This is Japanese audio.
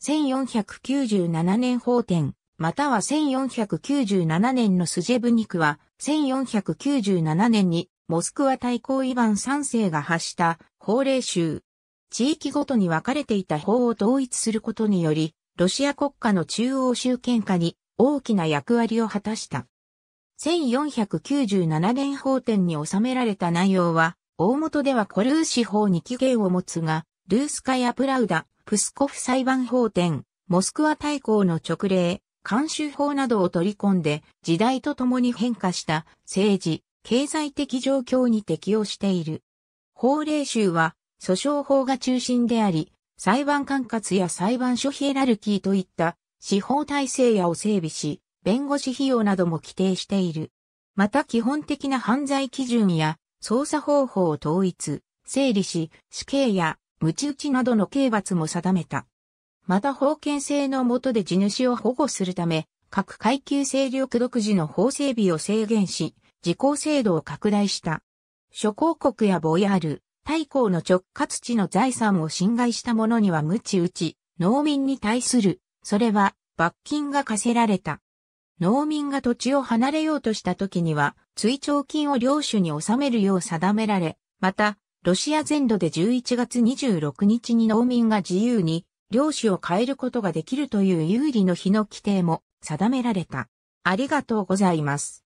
1497年法典、または1497年のスジェブニクは、1497年にモスクワ大公イヴァン三世が発した法令集。地域ごとに分かれていた法を統一することにより、ロシア国家の中央集権下に大きな役割を果たした。1497年法典に収められた内容は、大元ではコルーシ法に起源を持つが、ルースカやプラウダ、プスコフ裁判法典、モスクワ大公の直令、監修法などを取り込んで、時代とともに変化した政治、経済的状況に適応している。法令集は、訴訟法が中心であり、裁判管轄や裁判所ヒエラルキーといった司法体制やを整備し、弁護士費用なども規定している。また基本的な犯罪基準や捜査方法を統一、整理し、死刑や鞭打ちなどの刑罰も定めた。また封建制の下で地主を保護するため、各階級勢力独自の法整備を制限し、時効制度を拡大した。諸公国やボヤール、大公の直轄地の財産を侵害した者には鞭打ち、農民に対する、それは罰金が課せられた。農民が土地を離れようとした時には、追徴金を領主に納めるよう定められ、また、ロシア全土で11月26日に農民が自由に領主を変えることができるという有利の日の規定も定められた。ありがとうございます。